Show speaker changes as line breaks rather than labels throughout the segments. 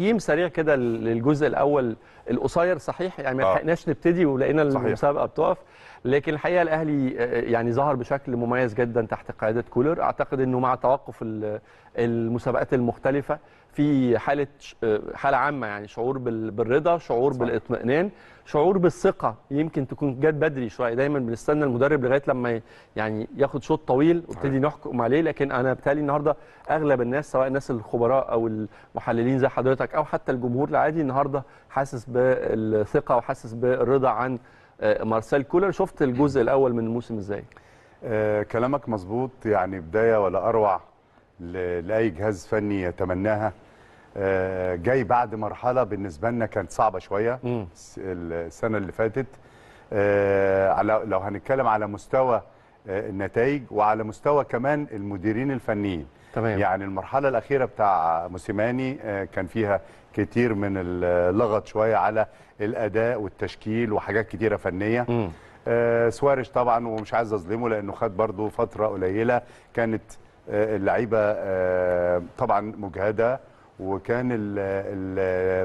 تقييم سريع كده للجزء الاول القصير صحيح يعني ما آه. لحقناش نبتدي ولقينا المسابقه بتقف لكن الحقيقه الاهلي آه، آه، يعني ظهر بشكل مميز جدا تحت قياده كولر اعتقد انه مع توقف المسابقات المختلفه في حاله آه، حاله عامه يعني شعور بالرضا شعور بالاطمئنان شعور بالثقه يمكن تكون جت بدري شويه دايما بنستنى المدرب لغايه لما يعني ياخد شوط طويل وابتدي نحكم عليه لكن انا بالتالي النهارده اغلب الناس سواء الناس الخبراء او المحللين زي حضرتك او حتى الجمهور العادي النهارده حاسس بالثقه وحاسس بالرضا عن
آه، مارسيل كولر شفت الجزء الاول من الموسم ازاي آه كلامك مظبوط يعني بدايه ولا اروع لاي جهاز فني يتمناها آه جاي بعد مرحله بالنسبه لنا كانت صعبه شويه م. السنه اللي فاتت آه على لو هنتكلم على مستوى آه، النتائج وعلى مستوى كمان المديرين الفنيين تمام. يعني المرحله الاخيره بتاع موسيماني آه، كان فيها كتير من اللغط شويه على الاداء والتشكيل وحاجات كتيره فنيه م. آه، سوارش طبعا ومش عايز اظلمه لانه خد برضه فتره قليله كانت آه، اللعيبه طبعا مجهده وكان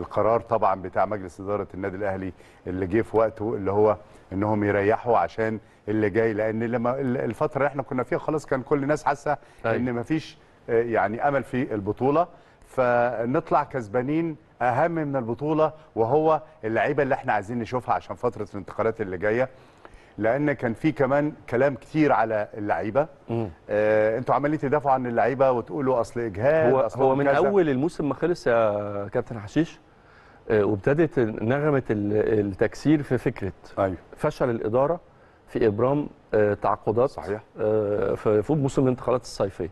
القرار طبعا بتاع مجلس اداره النادي الاهلي اللي جه في وقته اللي هو انهم يريحوا عشان اللي جاي لان لما الفتره اللي احنا كنا فيها خلاص كان كل الناس حاسه أيوة. ان مفيش يعني امل في البطوله فنطلع كسبانين اهم من البطوله وهو اللعيبه اللي احنا عايزين نشوفها عشان فتره الانتقالات اللي جايه لان كان في كمان كلام كتير على اللعيبه آه انتوا عمالين تدافعوا عن اللعيبه وتقولوا اصل اجهاد هو, أصل هو من اول
الموسم ما خلص يا كابتن حشيش آه وابتدت نغمه التكسير في فكره أيوه. فشل الاداره في ابرام آه تعاقدات صحيح آه في موسم الانتقالات الصيفيه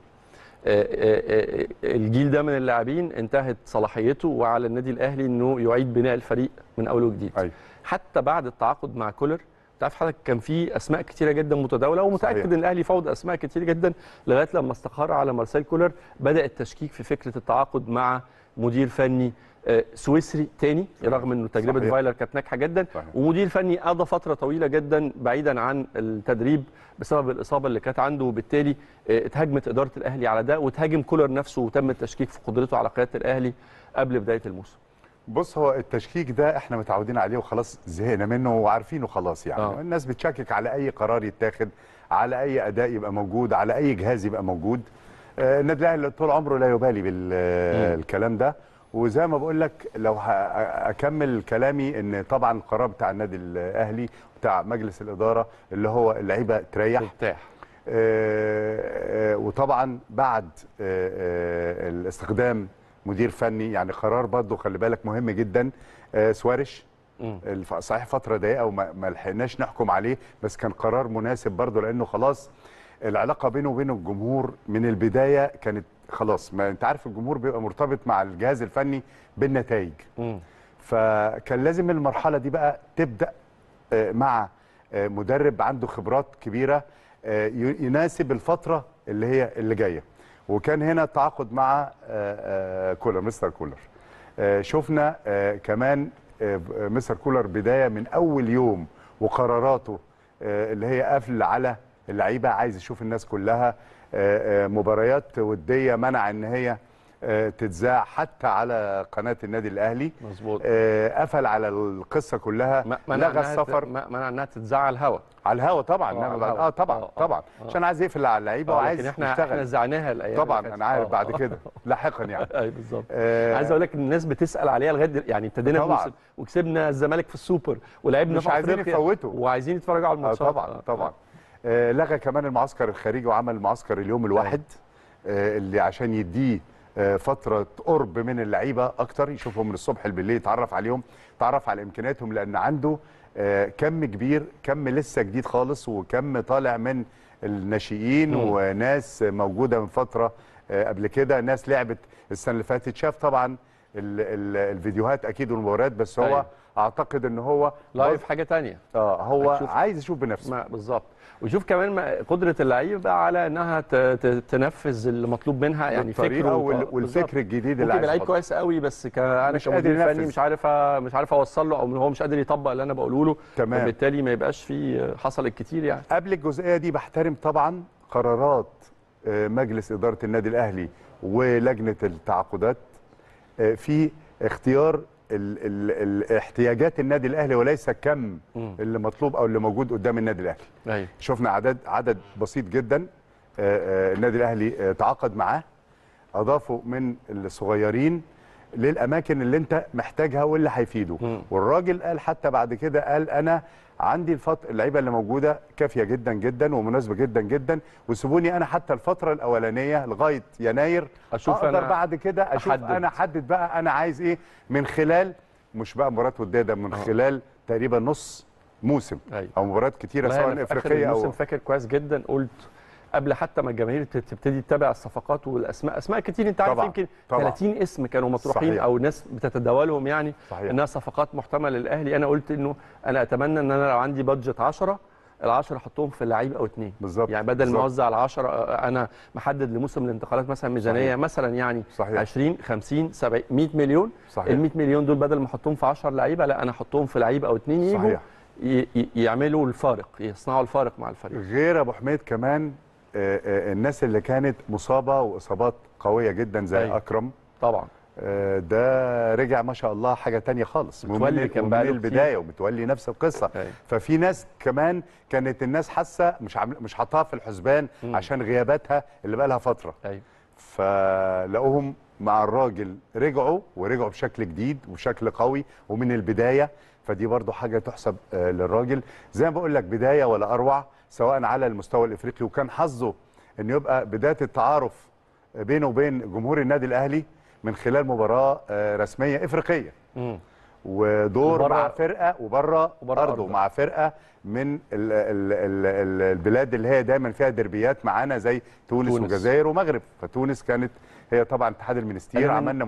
آه، آه، آه، الجيل ده من اللاعبين انتهت صلاحيته وعلى النادي الاهلي انه يعيد بناء الفريق من اول وجديد أيوة. حتى بعد التعاقد مع كولر تعرف حضرتك كان في اسماء كتيره جدا متداوله ومتاكد صحيح. ان الاهلي فوض اسماء كتير جدا لغايه لما استقر على مارسيل كولر بدا التشكيك في فكره التعاقد مع مدير فني آه، سويسري تاني رغم انه تجربه صحيح. فايلر كانت ناجحه جدا صحيح. ومدير فني قضى فتره طويله جدا بعيدا عن التدريب بسبب الاصابه اللي كانت عنده وبالتالي آه، اتهاجمت اداره
الاهلي على ده وتهاجم كولر نفسه وتم التشكيك في قدرته على قياده الاهلي قبل بدايه الموسم بص هو التشكيك ده احنا متعودين عليه وخلاص زهقنا منه وعارفينه خلاص يعني آه. الناس بتشكك على اي قرار يتاخد على اي اداء يبقى موجود على اي جهاز يبقى موجود آه، النادي الاهلي طول عمره لا يبالي بالكلام ده وزي ما بقول لك لو اكمل كلامي ان طبعا القرار بتاع النادي الاهلي بتاع مجلس الاداره اللي هو اللعيبه تريح ترتاح آه، آه، وطبعا بعد آه، الاستخدام مدير فني يعني قرار برضه خلي بالك مهم جدا سوارش صحيح فتره ضيقه وما لحقناش نحكم عليه بس كان قرار مناسب برضه لانه خلاص العلاقه بينه وبين الجمهور من البدايه كانت خلاص ما انت عارف الجمهور بيبقى مرتبط مع الجهاز الفني بالنتائج فكان لازم المرحله دي بقى تبدا آه، مع آه، مدرب عنده خبرات كبيره آه، يناسب الفتره اللي هي اللي جايه وكان هنا تعاقد مع كولر مستر كولر شفنا كمان مستر كولر بدايه من اول يوم وقراراته اللي هي قفل على اللعيبه عايز يشوف الناس كلها آه، آه، مباريات وديه منع ان هي آه، تتذاع حتى على قناه النادي الاهلي مظبوط قفل على القصه كلها لغى السفر منع انها تتذاع على الهوا على الهوا طبعا نعم، على الهوا. اه طبعا أوه طبعا عشان عايز يقفل على اللعيبه وعايز لكن احنا يشتغل. احنا زعناها الايام طبعا انا عارف بعد كده لاحقا يعني اي أيوة، بالظبط
آه عايز اقول لك الناس بتسال
عليها لغايه يعني ابتدينا موسم وكسبنا الزمالك في السوبر ولعبنا مش عايزين يفوتوا وعايزين يتفرجوا على الماتشات آه طبعا طبعا آه. آه، لغى كمان المعسكر الخارجي وعمل معسكر اليوم الواحد آه، اللي عشان يديه آه، فتره قرب من اللعيبه اكتر يشوفهم من الصبح بالليل يتعرف عليهم يتعرف على امكانياتهم لان عنده كم كبير كم لسه جديد خالص وكم طالع من الناشئين وناس موجوده من فتره قبل كده ناس لعبت السنه اللي فاتت شاف طبعا الفيديوهات اكيد والمباريات بس هو أيوة. اعتقد ان هو لايف حاجه تانية اه هو عايز يشوف بنفسه بالظبط وشوف كمان قدره اللعيبه على انها
تنفذ المطلوب منها يعني فكره والفكر الجديد اللي عايزه لعيب كويس قوي بس انا كمدير فني مش عارف مش عارف اوصل له او هو مش قادر يطبق اللي انا بقوله له تمام فبالتالي ما يبقاش
في حصل كتير يعني قبل الجزئيه دي بحترم طبعا قرارات آه، مجلس اداره النادي الاهلي ولجنه التعاقدات آه، في اختيار ال ال ال احتياجات النادي الاهلي وليس الكم اللي مطلوب او اللي موجود قدام النادي الاهلي أيه. شفنا عدد عدد بسيط جدا آه، آه، النادي الاهلي تعاقد معاه اضافوا من الصغيرين للاماكن اللي انت محتاجها واللي هيفيده والراجل قال حتى بعد كده قال انا عندي الفط... اللعيبه اللي موجوده كافيه جدا جدا ومناسبه جدا جدا وسيبوني انا حتى الفتره الاولانيه لغايه يناير أشوف اقدر أنا بعد كده اشوف أحدد. انا احدد بقى انا عايز ايه من خلال مش بقى مباراه وديه ده من أوه. خلال تقريبا نص موسم أيوة. او مباريات كتيره سواء افريقيه او موسم
فاكر كويس جدا قلت قبل حتى ما الجماهير تبتدي تتابع الصفقات والاسماء اسماء كتير انت عارف يمكن 30 اسم كانوا مطروحين صحيح. او ناس بتتداولهم يعني صحيح. انها صفقات محتمله للاهلي انا قلت انه انا اتمنى ان انا لو عندي بادجت 10 ال10 احطهم في لعيب او اثنين بالظبط يعني بدل ما اوزع ال10 انا محدد لموسم الانتقالات مثلا ميزانيه صحيح. مثلا يعني صحيح. 20 50 70 100 مليون ال 100 مليون دول بدل ما احطهم في 10 لعيبه لا انا احطهم في لعيب او اثنين يجوا يعملوا الفارق يصنعوا الفارق مع الفريق
غير ابو حميد كمان آه، آه، الناس اللي كانت مصابه واصابات قويه جدا زي أيوة. اكرم طبعا آه، ده رجع ما شاء الله حاجه تانية خالص متولي كان من البدايه ومتولي نفس القصه أيوة. ففي ناس كمان كانت الناس حاسه مش عم... مش حاطاها في الحسبان م. عشان غياباتها اللي بقى لها فتره أيوة. فلاقوهم مع الراجل رجعوا ورجعوا بشكل جديد وبشكل قوي ومن البدايه فدي برضو حاجه تحسب آه، للراجل زي ما بقول لك بدايه ولا اروع سواء على المستوى الافريقي وكان حظه ان يبقى بدايه التعارف بينه وبين جمهور النادي الاهلي من خلال مباراه آه، رسميه افريقيه م. ودور مع فرقه وبره برضه مع فرقه من الـ الـ الـ الـ البلاد اللي هي دايما فيها دربيات معانا زي تونس, تونس. والجزائر ومغرب فتونس كانت هي طبعا اتحاد المنستير عملنا